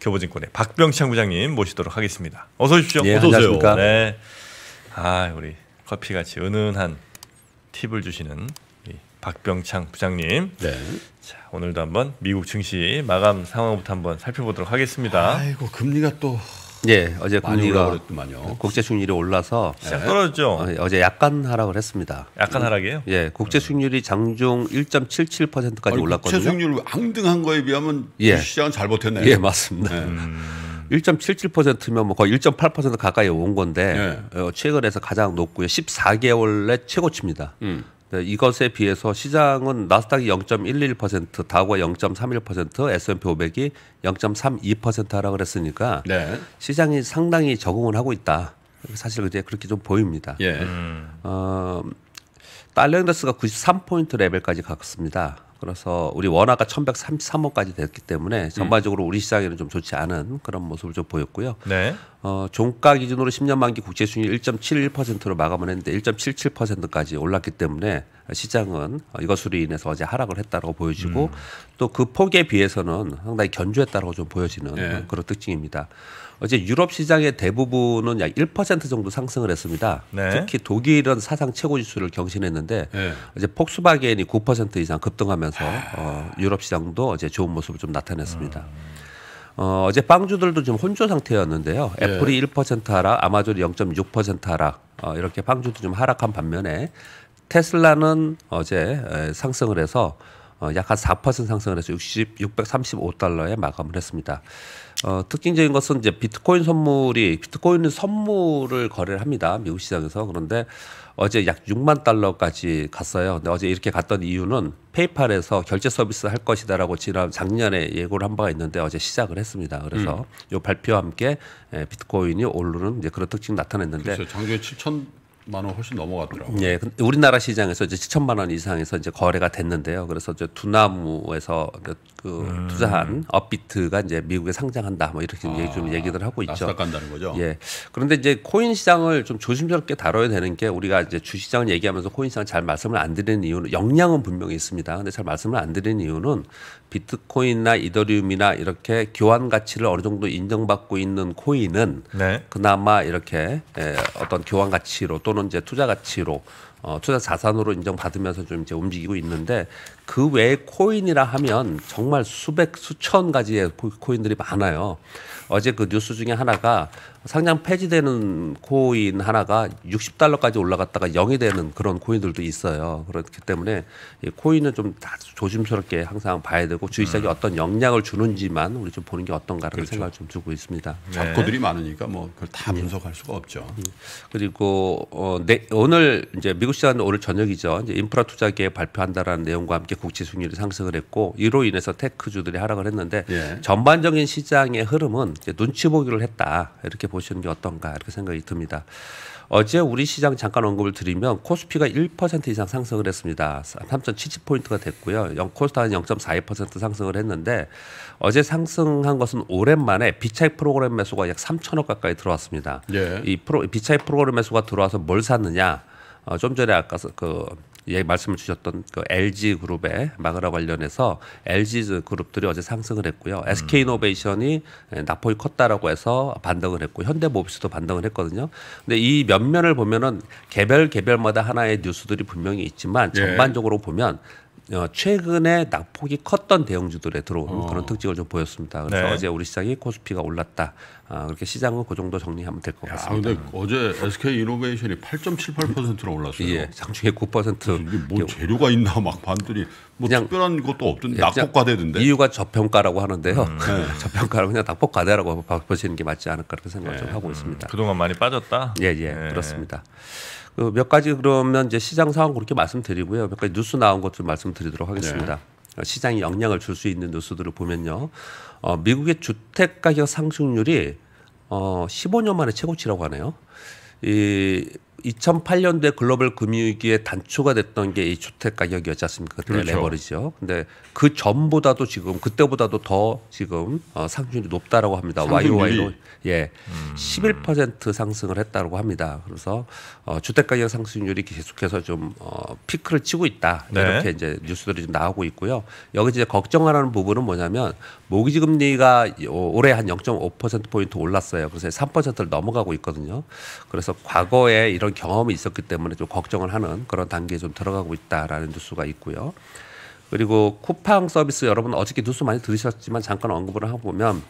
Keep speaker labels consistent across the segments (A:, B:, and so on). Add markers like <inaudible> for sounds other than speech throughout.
A: 교보증권의 박병창 부장님 모시도록 하겠습니다. 어서 오십시오. 예, 어서 오세요. 네. 아, 우리 커피 같이 은은한 팁을 주시는 박병창 부장님. 네. 자, 오늘도 한번 미국 증시 마감 상황부터 한번 살펴보도록 하겠습니다. 아이고, 금리가 또 예, 어제
B: 금리가 국제 수익률이 올라서 예. 시작 떨어졌죠. 어, 어제 약간 하락을 했습니다. 약간 하락이에요? 예, 국제 수익률이 음. 장중 1.77%까지 올랐거든요. 국제
C: 수익률 앙등한 거에 비하면 예. 시장은 잘 버텼네요. 예,
B: 맞습니다. 예. 음. 1.77%면 뭐 거의 1.8% 가까이 온 건데 네. 최근에서 가장 높고요. 14개월 내 최고치입니다. 음. 네, 이것에 비해서 시장은 나스닥이 0.11%, 다우가 0.31%, S&P 500이 0.32% 하락을 했으니까 네. 시장이 상당히 적응을 하고 있다. 사실 이제 그렇게 좀 보입니다. 예. 음. 어, 달러 인덱스가 93포인트 레벨까지 갔습니다. 그래서 우리 원화가 1133원까지 됐기 때문에 음. 전반적으로 우리 시장에는 좀 좋지 않은 그런 모습을 좀 보였고요. 네. 어, 종가 기준으로 10년 만기 국채 수익률 1.71%로 마감을 했는데 1.77%까지 올랐기 때문에 시장은 이것으로 인해서 어제 하락을 했다고 보여지고 음. 또그 폭에 비해서는 상당히 견조했다고 좀 보여지는 네. 그런 특징입니다. 어제 유럽 시장의 대부분은 약 1% 정도 상승을 했습니다. 네. 특히 독일은 사상 최고 지수를 경신했는데 어제 네. 폭스바겐이 9% 이상 급등하면서 하면서 어, 유럽 시장도 이제 좋은 모습을 좀 나타냈습니다. 음. 어, 어제 빵주들도 지 혼조 상태였는데요. 예. 애플이 1% 하락, 아마존이 0.6% 하락, 어, 이렇게 빵주도 좀 하락한 반면에 테슬라는 어제 상승을 해서 어, 약한 4% 상승을 해서 60, 635달러에 마감을 했습니다. 어, 특징적인 것은 이제 비트코인 선물이 비트코인 선물을 거래를 합니다. 미국 시장에서. 그런데 어제 약 6만 달러까지 갔어요. 근데 어제 이렇게 갔던 이유는 페이팔에서 결제 서비스 할 것이다라고 지난 작년에 예고를 한 바가 있는데 어제 시작을 했습니다. 그래서 음. 요 발표와 함께 예, 비트코인이 오르는 이제 그런 특징 나타냈는데 그렇죠.
C: 장기에 7천 만원 훨씬 넘어갔더라고요. 예, 그
B: 우리나라 시장에서 이제 7천만 원 이상에서 이제 거래가 됐는데요. 그래서 이제 두나무에서 그, 그 음. 투자한 업비트가 이제 미국에 상장한다, 뭐 이렇게 아, 좀얘기를 하고 있죠. 간다는 거죠. 예. 그런데 이제 코인 시장을 좀 조심스럽게 다뤄야 되는 게 우리가 이제 주시장을 얘기하면서 코인 시장 잘 말씀을 안 드리는 이유는 역량은 분명히 있습니다. 근데 잘 말씀을 안 드리는 이유는 비트코인이나 이더리움이나 이렇게 교환 가치를 어느 정도 인정받고 있는 코인은 네. 그나마 이렇게 에, 예, 어떤 교환 가치로 또는 이제 투자 가치로 어, 투자 자산으로 인정받으면서 좀 이제 움직이고 있는데 그 외에 코인이라 하면 정말 수백 수천 가지의 코인들이 많아요. 어제 그 뉴스 중에 하나가 상장 폐지되는 코인 하나가 60달러까지 올라갔다가 0이 되는 그런 코인들도 있어요. 그렇기 때문에 코인은 좀 조심스럽게 항상 봐야 되고 주식 시장이 음. 어떤 영향을 주는지만 우리 좀 보는 게 어떤가라는 그렇죠. 생각을 좀 주고 있습니다. 네. 잡고들이 네. 많으니까 뭐 그걸 다
C: 네. 분석할 수가 없죠. 음.
B: 그리고 어, 네, 오늘 이제 미국 시간 오늘 저녁이죠. 이제 인프라 투자계획 발표한다라는 내용과 함께 국지 순이율이 상승을 했고 이로 인해서 테크주들이 하락을 했는데 예. 전반적인 시장의 흐름은 이제 눈치 보기를 했다 이렇게 보시는 게 어떤가 이렇게 생각이 듭니다. 어제 우리 시장 잠깐 언급을 드리면 코스피가 1% 이상 상승을 했습니다. 3.70포인트가 됐고요. 코스닥은 0.42% 상승을 했는데 어제 상승한 것은 오랜만에 비차익 프로그램 매수가 약 3천억 가까이 들어왔습니다. 예. 이 프로, 비차익 프로그램 매수가 들어와서 뭘 샀느냐? 어, 좀 전에 아까 그 예, 말씀을 주셨던 그 LG 그룹의 마그라 관련해서 LG 그룹들이 어제 상승을 했고요. 음. SK 이노베이션이 낙폭이 예, 컸다라고 해서 반등을 했고 현대모비스도 반등을 했거든요. 근데 이몇 면을 보면은 개별 개별마다 하나의 뉴스들이 분명히 있지만 예. 전반적으로 예. 보면 어, 최근에 낙폭이 컸던 대형주들에 들어오는 어. 그런 특징을 좀 보였습니다. 그래서 네. 어제 우리 시장이 코스피가 올랐다. 아, 그렇게 시장은 그 정도 정리하면
C: 될 것 같습니다. 야, 근데 어제 SK 이노베이션이 8.78%로 올랐어요. 예, 장중에 9%. 뭐 예. 재료가 있나 막 봤더니 뭐 그냥, 특별한 것도 없던데 예, 낙폭과대던데. 이유가
B: 저평가라고 하는데요. 음. <laughs> 네. 저평가를 그냥 낙폭과대라고 보시는 게 맞지 않을까 그렇게 생각을 좀 네. 하고 있습니다. 음, 그동안 많이 빠졌다. 예, 예, 네. 그렇습니다. 그몇 가지 그러면 이제 시장 상황 그렇게 말씀드리고요. 몇 가지 뉴스 나온 것들 말씀드리도록 하겠습니다. 네. 어, 시장에 영향을 줄 수 있는 요소들을 보면요. 어, 미국의 주택 가격 상승률이 어, 15년 만에 최고치라고 하네요. 이 2008년도에 글로벌 금융위기에 단초가 됐던 게 이 주택 가격이었지 않습니까? 그때 그렇죠. 레버리지요. 근데 그 전보다도 지금 그때보다도 더 지금 어, 상승률이 높다라고 합니다. YOY로 예, 음. 11% 상승을 했다고 합니다. 그래서 어, 주택 가격 상승률이 계속해서 좀 어, 피크를 치고 있다 네. 이렇게 이제 뉴스들이 좀 나오고 있고요. 여기 이제 걱정하는 부분은 뭐냐면 모기지 금리가 올해 한 0.5% 포인트 올랐어요. 그래서 3%를 넘어가고 있거든요. 그래서 과거에 이런 그런 경험이 있었기 때문에 좀 걱정을 하는 그런 단계에 좀 들어가고 있다라는 뉴스가 있고요. 그리고 쿠팡 서비스 여러분 어저께 뉴스 많이 들으셨지만 잠깐 언급을 하고 보면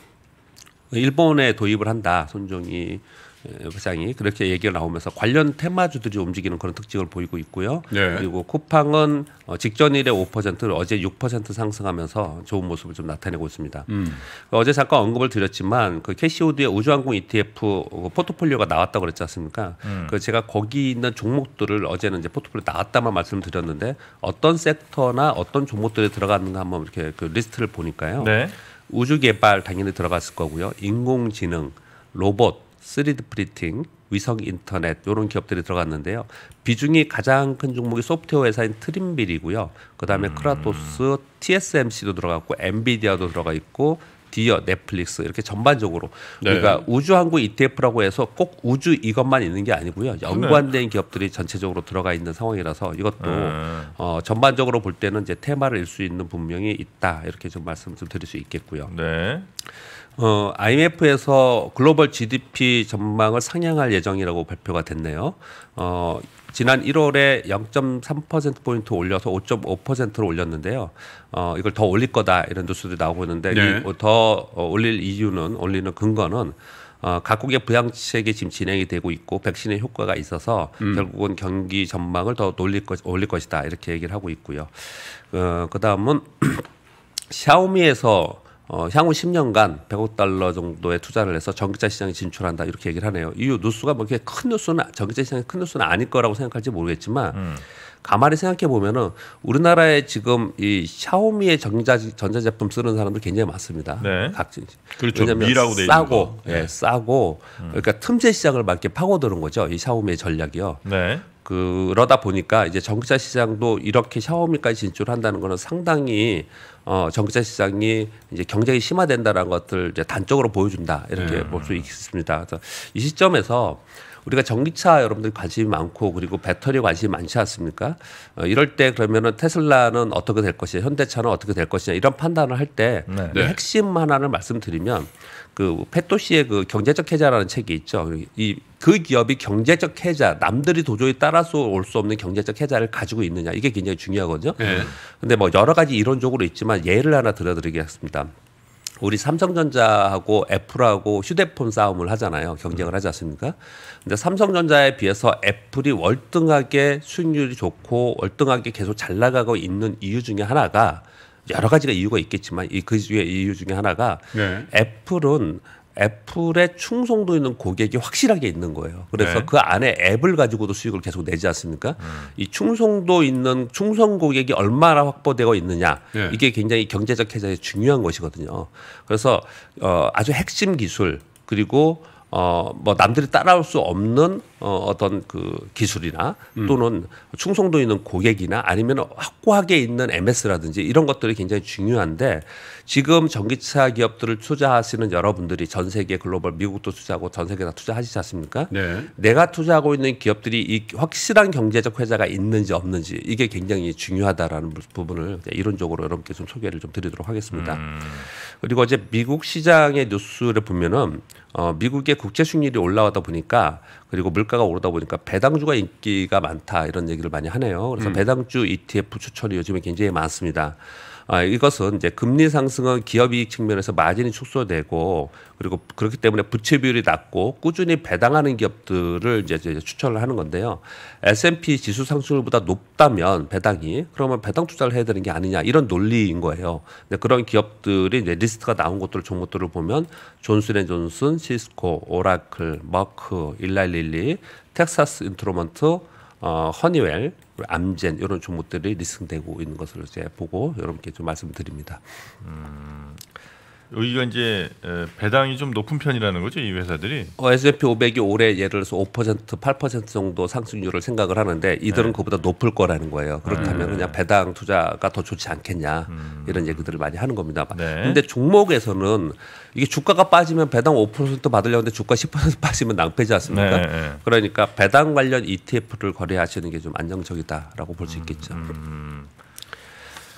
B: 일본에 도입을 한다 손종이 부장이 그렇게 얘기가 나오면서 관련 테마주들이 움직이는 그런 특징을 보이고 있고요. 네. 그리고 쿠팡은 어, 직전일에 5% 어제 6% 상승하면서 좋은 모습을 좀 나타내고 있습니다. 음. 그 어제 잠깐 언급을 드렸지만 그 캐시오드의 우주항공 ETF 포트폴리오가 나왔다고 그랬지 않습니까? 음. 그 제가 거기 있는 종목들을 어제는 이제 포트폴리오 나왔다만 말씀드렸는데 어떤 섹터나 어떤 종목들이 들어갔는가 한번 이렇게 그 리스트를 보니까요. 네. 우주 개발 당연히 들어갔을 거고요. 인공지능, 로봇 3D 프린팅, 위성 인터넷 이런 기업들이 들어갔는데요. 비중이 가장 큰 종목이 소프트웨어 회사인 트림빌이고요. 그다음에 음. 크라토스, TSMC도 들어갔고 엔비디아도 들어가 있고 디어, 넷플릭스 이렇게 전반적으로 네. 우리가 우주 항구 ETF라고 해서 꼭 우주 이것만 있는 게 아니고요. 네. 연관된 기업들이 전체적으로 들어가 있는 상황이라서 이것도 음. 어, 전반적으로 볼 때는 이제 테마를 일수 있는 분명히 있다 이렇게 좀 말씀 좀 드릴 수 있겠고요. 네. 어, IMF에서 글로벌 GDP 전망을 상향할 예정이라고 발표가 됐네요. 어, 지난 1월에 0.3%포인트 올려서 5.5%로 올렸는데요. 어, 이걸 더 올릴 거다 이런 뉴스들이 나오고 있는데 네. 이, 더 올릴 이유는 올리는 근거는 어, 각국의 부양책이 지금 진행이 되고 있고 백신의 효과가 있어서 음. 결국은 경기 전망을 더올릴 것, 올릴 것이다 이렇게 얘기를 하고 있고요. 어, 그 다음은 <clears throat> 샤오미에서 어, 향후 10년간 100억 달러 정도의 투자를 해서 전기차 시장에 진출한다 이렇게 얘기를 하네요. 이 뉴스가 뭐 이렇게 큰 뉴스는 전기차 시장에 큰 뉴스는 아닐 거라고 생각할지 모르겠지만 음. 가만히 생각해 보면은 우리나라에 지금 이 샤오미의 전자 전자제품 쓰는 사람들 굉장히 많습니다. 네. 각지 그렇죠. 미라고 돼 싸고 예, 네. 싸고 음. 그러니까 틈새 시장을 막 이렇게 파고드는 거죠. 이 샤오미의 전략이요. 네. 그러다 보니까 이제 전기차 시장도 이렇게 샤오미까지 진출한다는 거는 상당히 어 전기차 시장이 이제 경쟁이 심화된다라는 것들 이제 단적으로 보여준다 이렇게 네. 볼수 있습니다. 그래서 이 시점에서 우리가 전기차 여러분들 관심이 많고 그리고 배터리 관심이 많지 않습니까? 어, 이럴 때 그러면은 테슬라는 어떻게 될 것이냐, 현대차는 어떻게 될 것이냐 이런 판단을 할때 네. 그 네. 핵심 하나를 말씀드리면 그 페토시의 그 경제적 해자라는 책이 있죠. 이 그 기업이 경제적 해자, 남들이 도저히 따라서 올 수 없는 경제적 해자를 가지고 있느냐 이게 굉장히 중요하거든요. 네. 근데 뭐 여러 가지 이론적으로 있지만 예를 하나 들어드리겠습니다. 우리 삼성전자하고 애플하고 휴대폰 싸움을 하잖아요. 경쟁을 음. 하지 않습니까? 근데 삼성전자에 비해서 애플이 월등하게 수익률이 좋고 월등하게 계속 잘 나가고 있는 이유 중에 하나가 여러 가지가 이유가 있겠지만 이그 중에 이유 중에 하나가 네. 애플은 애플에 충성도 있는 고객이 확실하게 있는 거예요. 그래서 네. 그 안에 앱을 가지고도 수익을 계속 내지 않습니까? 음. 이 충성도 있는 충성 고객이 얼마나 확보되어 있느냐 네. 이게 굉장히 경제적 계좌에 중요한 것이거든요. 그래서 어, 아주 핵심 기술 그리고 어, 뭐 남들이 따라올 수 없는 어, 어떤 그 기술이나 또는 충성도 있는 고객이나 아니면 확고하게 있는 MS라든지 이런 것들이 굉장히 중요한데 지금 전기차 기업들을 투자하시는 여러분들이 전 세계 글로벌 미국도 투자하고 전 세계 다 투자하시지 않습니까? 네. 내가 투자하고 있는 기업들이 이 확실한 경제적 회자가 있는지 없는지 이게 굉장히 중요하다라는 부분을 이론적으로 여러분께 좀 소개를 좀 드리도록 하겠습니다. 음. 그리고 이제 미국 시장의 뉴스를 보면은 어, 미국의 국제 수익률이 올라가다 보니까 그리고 물가가 오르다 보니까 배당주가 인기가 많다 이런 얘기를 많이 하네요. 그래서 음. 배당주 ETF 추천이 요즘에 굉장히 많습니다. 아, 이것은 이제 금리 상승은 기업 이익 측면에서 마진이 축소되고 그리고 그렇기 때문에 부채 비율이 낮고 꾸준히 배당하는 기업들을 이제, 추천을 하는 건데요. S&P 지수 상승률보다 높다면 배당이 그러면 배당 투자를 해야 되는 게 아니냐 이런 논리인 거예요. 그런 기업들이 이제 리스트가 나온 것들 종목들을 보면 존슨앤존슨, 시스코, 오라클, 머크, 일라일릴리, 텍사스 인트로먼트 어, 허니웰, 암젠 이런 종목들이 리스팅되고 있는 것을 이제 보고 여러분께 좀 말씀드립니다. 음,
A: 여기가 이제
B: 배당이 좀 높은 편이라는 거죠 이 회사들이. 어, S&P 500이 올해 예를 들어서 5% 8% 정도 상승률을 생각을 하는데 이들은 네. 그보다 높을 거라는 거예요. 그렇다면 네. 그냥 배당 투자가 더 좋지 않겠냐 음. 이런 얘기들을 많이 하는 겁니다. 네. 근데 종목에서는 이게 주가가 빠지면 배당 5% 받으려는데 주가 10% <laughs> 빠지면 낭패지 않습니까? 네. 네. 그러니까 배당 관련 ETF를 거래하시는 게 좀 안정적이다라고 볼 수 있겠죠. 음. 음, 음.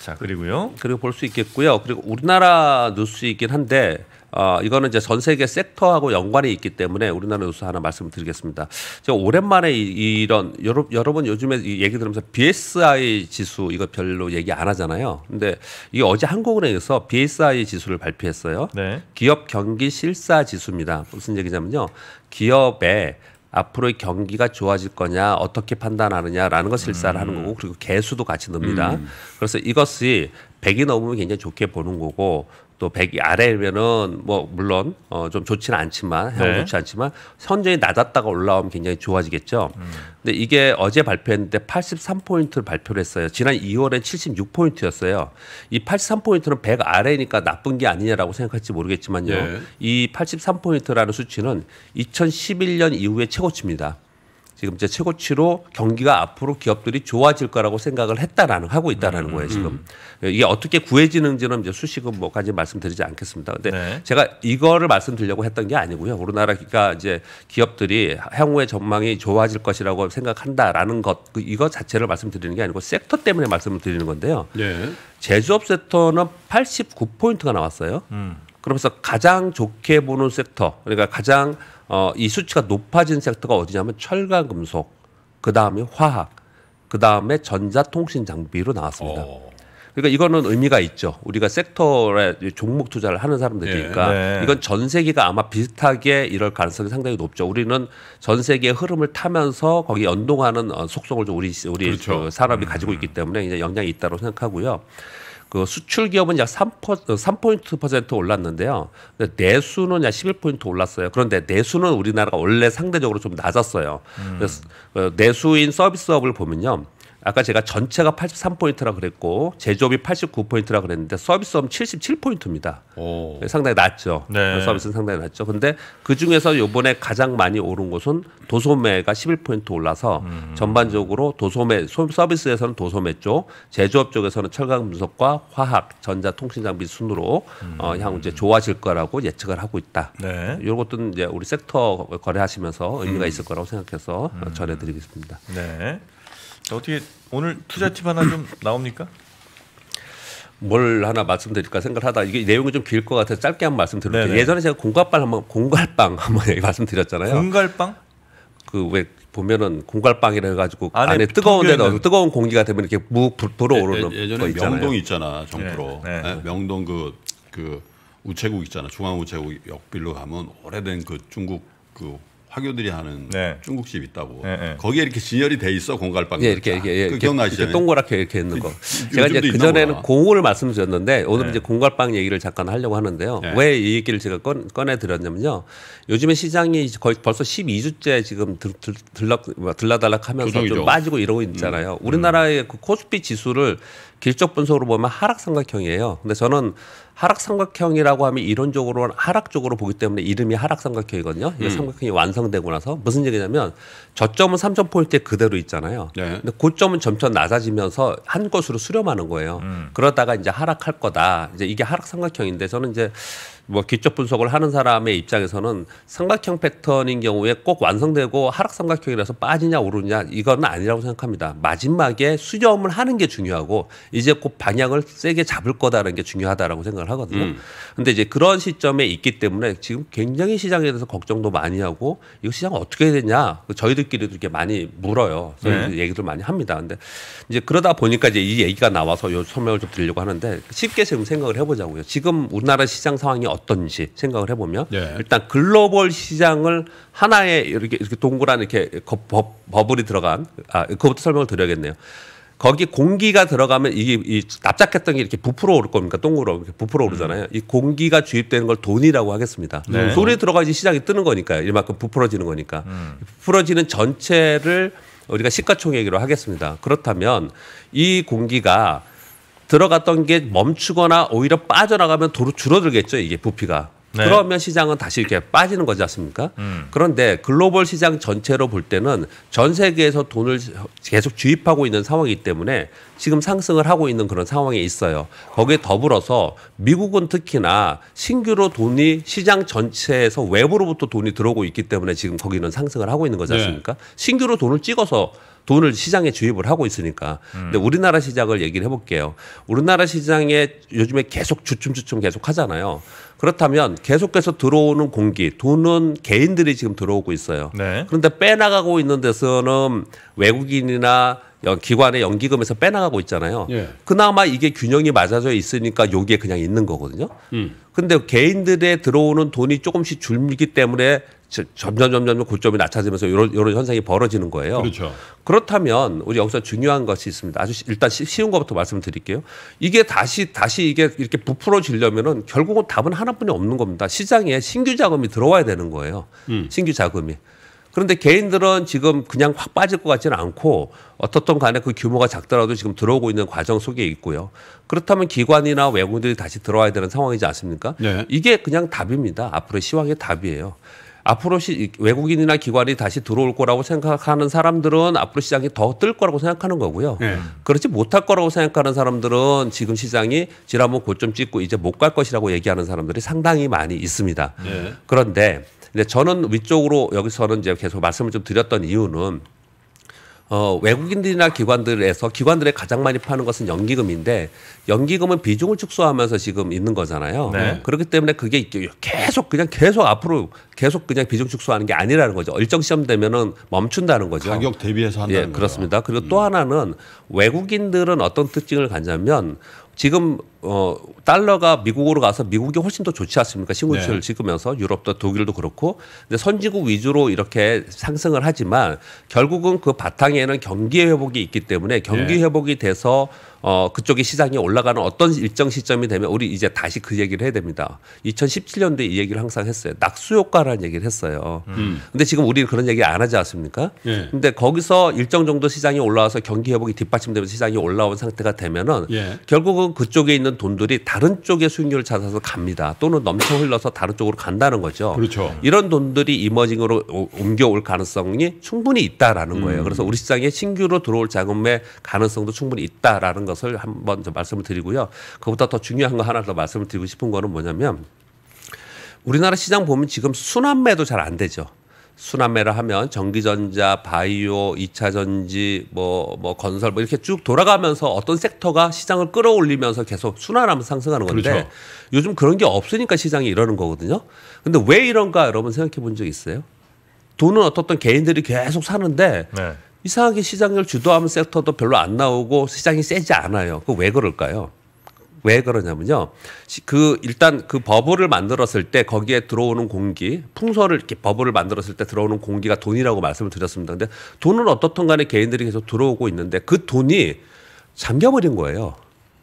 B: 자 음. 그리고요. 그리고 볼 수 있겠고요. 그리고 우리나라 뉴스이긴 한데 어, 이거는 이제 전 세계 섹터하고 연관이 있기 때문에 우리나라 뉴스 하나 말씀드리겠습니다. 제가 오랜만에 이, 런 여러, 여러분 요즘에 얘기 들으면서 BSI 지수 이거 별로 얘기 안 하잖아요. 근데 이게 어제 한국은행에서 BSI 지수를 발표했어요. 네. 기업 경기 실사 지수입니다. 무슨 얘기냐면요. 기업의 앞으로의 경기가 좋아질 거냐 어떻게 판단하느냐라는 것을 실사를 하는 음. 거고 그리고 개수도 같이 넣습니다. 음. 그래서 이것이 백이 넘으면 굉장히 좋게 보는 거고 또 100이 아래면은 뭐 물론 어좀 좋지는 않지만 향후 네. 좋지 않지만 선전이 낮았다가 올라오면 굉장히 좋아지겠죠. 음. 근데 이게 어제 발표했는데 83포인트를 발표를 했어요. 지난 2월엔 76포인트였어요. 이 83포인트는 100 아래니까 나쁜 게 아니냐라고 생각할지 모르겠지만요. 네. 이 83포인트라는 수치는 2011년 이후에 최고치입니다. 지금 이제 최고치로 경기가 앞으로 기업들이 좋아질 거라고 생각을 했다라는 하고 있다라는 음, 거예요 음. 지금 음. 이게 어떻게 구해지는지는 이제 수식은 뭐까지 말씀드리지 않겠습니다. 근데 네. 제가 이거를 말씀드리려고 했던 게 아니고요. 우리나라가 이제 기업들이 향후의 전망이 좋아질 것이라고 생각한다라는 것 그 이거 자체를 말씀드리는 게 아니고 섹터 때문에 말씀을 드리는 건데요. 네. 제조업 섹터는 89포인트가 나왔어요. 음. 그러면서 가장 좋게 보는 섹터 그러니까 가장 어, 이 수치가 높아진 섹터가 어디냐면 철강 금속 그 다음에 화학 그 다음에 전자통신 장비로 나왔습니다. 오. 어. 그러니까 이거는 의미가 있죠. 우리가 섹터에 종목 투자를 하는 사람들이니까 예, 네. 이건 전 세계가 아마 비슷하게 이럴 가능성이 상당히 높죠. 우리는 전 세계의 흐름을 타면서 거기 연동하는 어, 속성을 좀 우리 우리 그렇죠. 그 산업이 음. 가지고 있기 때문에 이제 영향이 있다고 생각하고요. 그 수출 기업은 약 3포인트 어, 퍼센트 올랐는데요. 근데 내수는 약 11포인트 올랐어요. 그런데 내수는 우리나라가 원래 상대적으로 좀 낮았어요. 음. 그래서 어, 내수인 서비스업을 보면요. 아까 제가 전체가 83포인트라 그랬고 제조업이 89포인트라 그랬는데 서비스업 77포인트입니다. 오. 상당히 낮죠. 네. 서비스는 상당히 낮죠. 근데 그 중에서 요번에 가장 많이 오른 곳은 도소매가 11포인트 올라서 음. 전반적으로 도소매 서비스에서는 도소매 쪽, 제조업 쪽에서는 철강 분석과 화학, 전자 통신 장비 순으로 음. 어, 향후 이제 좋아질 거라고 예측을 하고 있다. 네. 이런 것도 이제 우리 섹터 거래하시면서 의미가 음. 있을 거라고 생각해서 어, 음. 전해드리겠습니다.
A: 네. 어떻게 오늘 투자 팁 하나 좀
B: 나옵니까? 뭘 하나 말씀드릴까 생각하다 이게 내용이 좀 길 것 같아서 짧게 한 말씀 드릴게요. 예전에 제가 공갈빵 한번 공갈빵 한번 <laughs> 말씀드렸잖아요. 공갈빵? 그왜 보면은 공갈빵이라 해가지고 안에, 안에 뜨거운 데넣 뜨거운 공기가 되면 이렇게 무 불어오르는 예, 예, 예전에 거 명동 있잖아 정프로
C: 네, 네. 예, 명동 그그 그 우체국 있잖아 중앙 우체국 역빌로 가면 오래된 그 중국 그 화교들이 하는 네. 중국집 있다고. 네, 네, 거기에 이렇게 진열이 돼 있어 공갈빵. 예, 이렇게 이렇게, 예, 그 이렇게 기억나시죠?
B: 동그랗게 이렇게 있는 거. 그 제가 이제 그 전에는 공을 말씀드렸는데 오늘 은 네. 이제 공갈빵 얘기를 잠깐 하려고 하는데요. 네. 왜이 얘기를 제가 꺼, 꺼내 드렸냐면요. 요즘에 시장이 거의 벌써 12주째 지금 들, 들, 들락 뭐 들락달락하면서 좀 빠지고 이러고 있잖아요. 음. 우리나라의 그 코스피 지수를 길적 분석으로 보면 하락 삼각형이에요. 근데 저는 하락 삼각형이라고 하면 이론적으로는 하락 적으로 보기 때문에 이름이 하락 삼각형이거든요. 이 음. 삼각형이 완성되고 나서 무슨 얘기냐면 저점은 3점 포인트 그대로 있잖아요. 네. 근데 고점은 점점 낮아지면서 한곳으로 수렴하는 거예요. 음. 그러다가 이제 하락할 거다. 이제 이게 하락 삼각형인데 저는 이제 뭐 기적 분석을 하는 사람의 입장에서는 삼각형 패턴인 경우에 꼭 완성되고 하락 삼각형이라서 빠지냐 오르냐 이건 아니라고 생각합니다. 마지막에 수렴을 하는 게 중요하고 이제 곧 방향을 세게 잡을 거다라는 게 중요하다라고 생각을 하거든요. 음. 근데 이제 그런 시점에 있기 때문에 지금 굉장히 시장에 대해서 걱정도 많이 하고 이거 시장 어떻게 해야 되냐 저희들끼리도 이렇게 많이 물어요. 저희 네. 얘기를 많이 합니다. 근데 이제 그러다 보니까 이제 이 얘기가 나와서 요 설명을 좀 드리려고 하는데 쉽게 지금 생각을 해보자고요. 지금 우리나라 시장 상황이 어떤지 생각을 해보면 네. 일단 글로벌 시장을 하나의 이렇게, 이렇게 동그란 이렇게 거, 버, 블이 들어간 아 그것부터 설명을 드려야겠네요. 거기 공기가 들어가면 이게 이 납작했던 게 이렇게 부풀어 오를 겁니까 동그랗게 부풀어 오르잖아요. 음. 이 공기가 주입되는 걸 돈이라고 하겠습니다. 네. 돈이 음, 들어가야지 시장이 뜨는 거니까 이만큼 부풀어지는 거니까 음. 부풀어지는 전체를 우리가 시가총액으로 하겠습니다. 그렇다면 이 공기가 들어갔던 게 멈추거나 오히려 빠져나가면 도로 줄어들겠죠 이게 부피가 네. 그러면 시장은 다시 이렇게 빠지는 거지 않습니까? 음. 그런데 글로벌 시장 전체로 볼 때는 전 세계에서 돈을 계속 주입하고 있는 상황이기 때문에 지금 상승을 하고 있는 그런 상황에 있어요. 거기에 더불어서 미국은 특히나 신규로 돈이 시장 전체에서 외부로부터 돈이 들어오고 있기 때문에 지금 거기는 상승을 하고 있는 거지 네. 않습니까? 네. 신규로 돈을 찍어서 돈을 시장에 주입을 하고 있으니까. 음. 근데 우리나라 시장을 얘기를 해볼게요. 우리나라 시장에 요즘에 계속 주춤주춤 계속 하잖아요. 그렇다면 계속해서 들어오는 공기, 돈은 개인들이 지금 들어오고 있어요. 네. 그런데 빼나가고 있는 데서는 외국인이나 기관의 연기금에서 빼나가고 있잖아요. 예. 그나마 이게 균형이 맞아져 있으니까 요에 그냥 있는 거거든요. 음. 근데 개인들의 들어오는 돈이 조금씩 줄기 때문에 점점 점점 고점이 낮아지면서 이런 이런 현상이 벌어지는 거예요. 그렇죠. 그렇다면 우리 여기서 중요한 것이 있습니다. 아주 일단 쉬운 것부터 말씀드릴게요. 이게 다시 다시 이게 이렇게 부풀어지려면은 결국은 답은 하나뿐이 없는 겁니다. 시장에 신규 자금이 들어와야 되는 거예요. 음. 신규 자금이. 그런데 개인들은 지금 그냥 확 빠질 것 같지는 않고 어떻든 간에 그 규모가 작더라도 지금 들어오고 있는 과정 속에 있고요. 그렇다면 기관이나 외국인들이 다시 들어와야 되는 상황이지 않습니까? 네. 이게 그냥 답입니다. 앞으로 시황의 답이에요. 앞으로 시, 외국인이나 기관이 다시 들어올 거라고 생각하는 사람들은 앞으로 시장이 더 뜰 거라고 생각하는 거고요. 네. 그렇지 못할 거라고 생각하는 사람들은 지금 시장이 지난번 고점 찍고 이제 못 갈 것이라고 얘기하는 사람들이 상당히 많이 있습니다. 네. 그런데 저는 위쪽으로 여기서는 이제 계속 말씀을 좀 드렸던 이유는 어, 외국인들이나 기관들에서 기관들의 가장 많이 파는 것은 연기금인데 연기금은 비중을 축소하면서 지금 있는 거잖아요. 네. 그렇기 때문에 그게 계속 그냥 계속 앞으로 계속 그냥 비중 축소하는 게 아니라는 거죠. 일정 시험 되면은 멈춘다는 거죠. 가격 대비해서 한다는 예, 거죠. 그렇습니다. 그리고 음. 또 하나는 외국인들은 어떤 특징을 갖냐면 지금 어 달러가 미국으로 가서 미국이 훨씬 더 좋지 않습니까? 신고지수를 네. 찍으면서 유럽도 독일도 그렇고 근데 선진국 위주로 이렇게 상승을 하지만 결국은 그 바탕에는 경기 회복이 있기 때문에 경기 네. 회복이 돼서 어, 그쪽의 시장이 올라가는 어떤 일정 시점이 되면 우리 이제 다시 그 얘기를 해야 됩니다. 2017년도에 이 얘기를 항상 했어요. 낙수 효과라는 얘기를 했어요. 음. 음. 근데 지금 우리는 그런 얘기 안 하지 않습니까? 예. 근데 거기서 일정 정도 시장이 올라와서 경기 회복이 뒷받침되면서 시장이 올라온 상태가 되면은 예. 결국은 그쪽에 있는 돈들이 다른 쪽의 수익률을 찾아서 갑니다. 또는 넘쳐 흘러서 다른 쪽으로 간다는 거죠. 그렇죠. 이런 돈들이 이머징으로 옮겨올 가능성이 충분히 있다라는 음. 거예요. 음. 그래서 우리 시장에 신규로 들어올 자금의 가능성도 충분히 있다라는 거. 것을 한번 말씀을 드리고요. 그보다 더 중요한 거 하나 더 말씀을 드리고 싶은 거는 뭐냐면 우리나라 시장 보면 지금 순환매도 잘 안 되죠. 순환매를 하면 전기전자, 바이오, 이차전지, 뭐, 뭐 건설 뭐 이렇게 쭉 돌아가면서 어떤 섹터가 시장을 끌어올리면서 계속 순환하면서 상승하는 건데 그렇죠. 요즘 그런 게 없으니까 시장이 이러는 거거든요. 근데 왜 이런가 여러분 생각해 본 적 있어요? 돈은 어떻든 개인들이 계속 사는데 네. 이상하게 시장을 주도하는 섹터도 별로 안 나오고 시장이 세지 않아요. 그 왜 그럴까요? 왜 그러냐면요. 그 일단 그 버블을 만들었을 때 거기에 들어오는 공기, 풍선을 이렇게 버블을 만들었을 때 들어오는 공기가 돈이라고 말씀을 드렸습니다. 근데 돈은 어떻든 간에 개인들이 계속 들어오고 있는데 그 돈이 잠겨버린 거예요.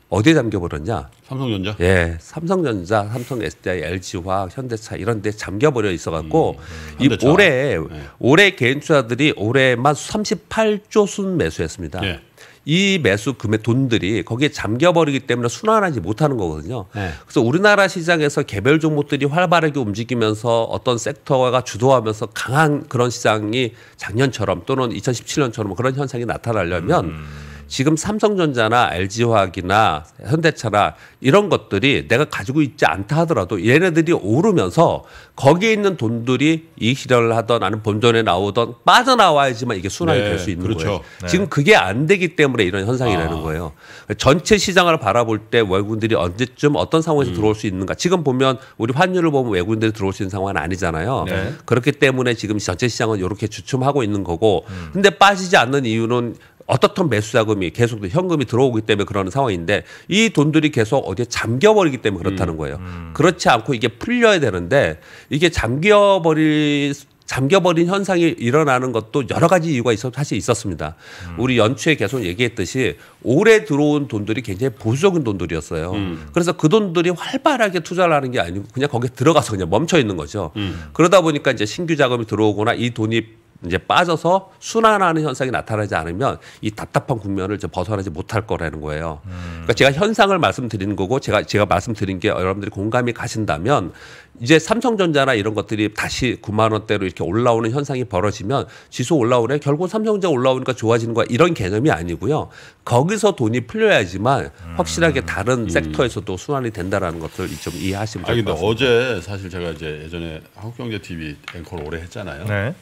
B: 어디에 잠겨버렸냐? 삼성전자. 예, 삼성전자, 삼성 SDI, LG화학, 현대차 이런 데 잠겨버려 있어갖고 음, 음. 이 올해 네. 올해 개인 투자들이 올해만 38조 순 매수했습니다. 네. 이 매수 금액 돈들이 거기에 잠겨버리기 때문에 순환하지 못하는 거거든요. 네. 그래서 우리나라 시장에서 개별 종목들이 활발하게 움직이면서 어떤 섹터가 주도하면서 강한 그런 시장이 작년처럼 또는 2017년처럼 그런 현상이 나타나려면. 음. 음. 지금 삼성전자나 LG화학이나 현대차나 이런 것들이 내가 가지고 있지 않다 하더라도 얘네들이 오르면서 거기에 있는 돈들이 이익실현을 하던 아니면 본전에 나오던 빠져나와야지만 이게 순환이 네, 될수 있는 그렇죠. 거예요. 네. 지금 그게 안 되기 때문에 이런 현상이라는 아. 거예요. 전체 시장을 바라볼 때 외국인들이 언제쯤 어떤 상황에서 음. 들어올 수 있는가. 지금 보면 우리 환율을 보면 외국인들이 들어올 수 있는 상황은 아니잖아요. 네. 그렇기 때문에 지금 전체 시장은 이렇게 주춤하고 있는 거고. 음. 근데 빠지지 않는 이유는 어떻든 매수자금이 계속 현금이 들어오기 때문에 그러는 상황인데 이 돈들이 계속 어디에 잠겨버리기 때문에 그렇다는 음, 거예요. 음. 그렇지 않고 이게 풀려야 되는데 이게 잠겨버릴 잠겨버린 현상이 일어나는 것도 여러 가지 이유가 있어 사실 있었습니다. 음. 우리 연초에 계속 얘기했듯이 올해 들어온 돈들이 굉장히 보수적인 돈들이었어요. 음. 그래서 그 돈들이 활발하게 투자를 하는 게 아니고 그냥 거기에 들어가서 그냥 멈춰 있는 거죠. 음. 그러다 보니까 이제 신규 자금이 들어오거나 이 돈이 이제 빠져서 순환하는 현상이 나타나지 않으면 이 답답한 국면을 좀 벗어나지 못할 거라는 거예요. 그러니까 제가 현상을 말씀드리는 거고 제가 제가 말씀드린 게 여러분들이 공감이 가신다면 이제 삼성전자나 이런 것들이 다시 9만 원대로 이렇게 올라오는 현상이 벌어지면 지수 올라오래 결국 삼성전자 올라오니까 좋아지는 거야 이런 개념이 아니고요. 거기서 돈이 풀려야지만 확실하게 다른 음. 섹터에서도 순환이 된다라는 것을 좀 이해하시면 될것습니다
C: 어제 사실 제가 이제 예전에 한국경제TV 앵커를 오래 했잖아요. 네.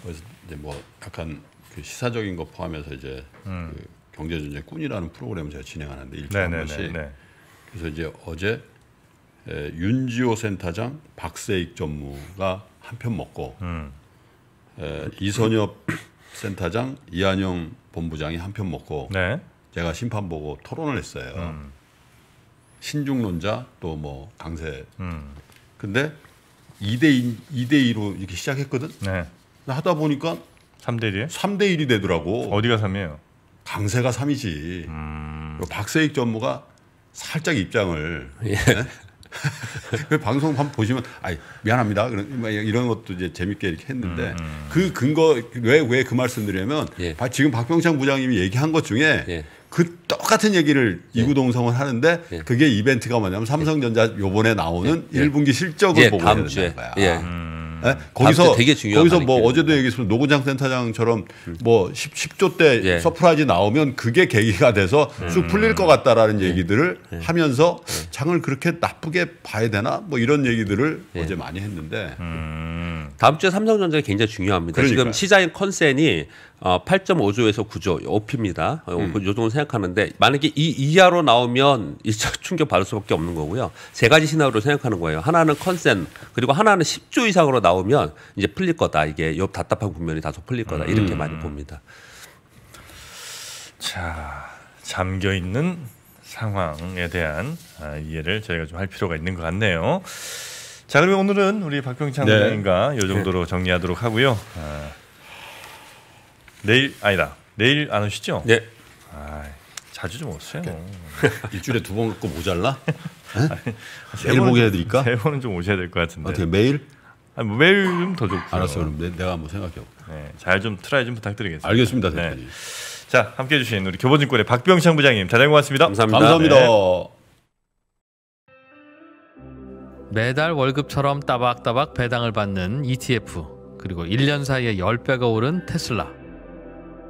C: 이제 뭐 약간 그 시사적인 거 포함해서 이제 그 음. 그 경제전쟁 꾼이라는 프로그램을 제가 진행하는데 일주일한 번씩 네. 그래서 이제 어제 에, 윤지호 센터장 박세익 전무가 한 편 먹고 음. 에, 이선엽 센터장 이한영 본부장이 한 편 먹고 네. 제가 심판 보고 토론을 했어요. 음. 신중론자 또뭐 강세. 음. 근데 2대 2대 2로 이렇게 시작했거든. 네. 하다 보니까 3대 1이 3대 1이 되더라고. 어디가 3이에요? 강세가 3이지. 음... 박세익 전무가 살짝 입장을 예. 네? <laughs> 그 방송 한번 보시면 아 미안합니다 그런 뭐, 이런 것도 이제 재밌게 이렇게 했는데 음... 음. 그 근거 왜왜그 말씀드리냐면 예. 지금 박병창 부장님이 얘기한 것 중에 예. 그 똑같은 얘기를 예. 이구동성은 하는데 예. 그게 이벤트가 뭐냐면 삼성전자 요번에 나오는 예. 1분기 예. 실적을 예. 보고 다음 주에. 거야. 음... 네? 거기서 되게 거기서 뭐 있겠네요. 어제도 얘기했으면 노구장 센터장처럼 뭐 10, 조때 예. 서프라이즈 나오면 그게 계기가 돼서 음. 쑥 음. 풀릴 것 같다라는 예. 얘기들을 예. 하면서 예. 장을 그렇게 나쁘게 봐야 되나 뭐 이런 얘기들을
B: 예. 어제 많이 했는데
C: 음.
B: 다음 주에 삼성전자가 굉장히 중요합니다. 그러니까요. 지금 시장의 컨센이 어, 8.5조에서 9조 OP입니다. 어, 음. 그 요 정도 생각하는데 만약에 이 이하로 나오면 일차 충격 받을 수밖에 없는 거고요. 세 가지 시나리오로 생각하는 거예요. 하나는 컨센 그리고 하나는 10조 이상으로 나오면 이제 풀릴 거다. 이게 요 답답한 국면이 다소 풀릴 거다. 이렇게 음. 많이 봅니다. 자 잠겨 있는
A: 상황에 대한 아, 이해를 저희가 좀 할 필요가 있는 것 같네요. 자 그러면 오늘은 우리 박병창 네. 원장님과 이 정도로 네. 정리하도록 하고요. 아. 내일 아니다. 내일 안 오시죠? 네. 아, 자주 좀 오세요. <laughs> 일주일에 두번 갖고 모자라? 내일 보게 해드릴까? 세 번은 좀 오셔야 될 것 같은데. 어떻게 매일? 아니, 뭐 매일 좀더 좋고. 알았어 그럼 내, 가 한번 생각해 볼게. 네, 잘좀 트라이 좀 부탁드리겠습니다. 알겠습니다, 네. 대표님. 네. 자, 함께 해주신 우리 교보증권의 박병창 부장님, 대단히 고맙습니다.
D: 감사합니다. 감사합니다. 네. 매달 월급처럼 따박따박 배당을 받는 ETF 그리고 1년 사이에 10배가 오른 테슬라.